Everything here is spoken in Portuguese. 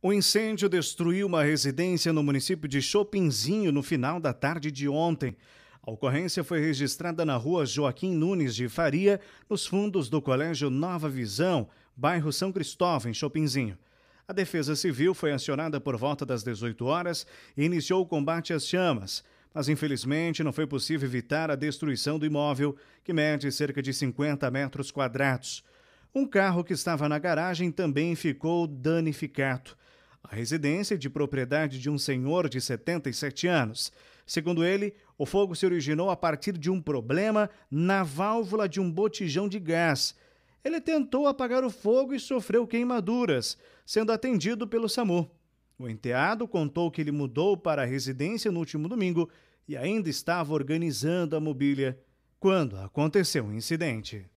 O incêndio destruiu uma residência no município de Chopinzinho no final da tarde de ontem. A ocorrência foi registrada na rua Joaquim Nunes de Faria, nos fundos do Colégio Nova Visão, bairro São Cristóvão, em Chopinzinho. A Defesa Civil foi acionada por volta das 18 horas e iniciou o combate às chamas, mas infelizmente não foi possível evitar a destruição do imóvel, que mede cerca de 50 metros quadrados. Um carro que estava na garagem também ficou danificado a residência de propriedade de um senhor de 77 anos. Segundo ele, o fogo se originou a partir de um problema na válvula de um botijão de gás. Ele tentou apagar o fogo e sofreu queimaduras, sendo atendido pelo SAMU. O enteado contou que ele mudou para a residência no último domingo e ainda estava organizando a mobília quando aconteceu o um incidente.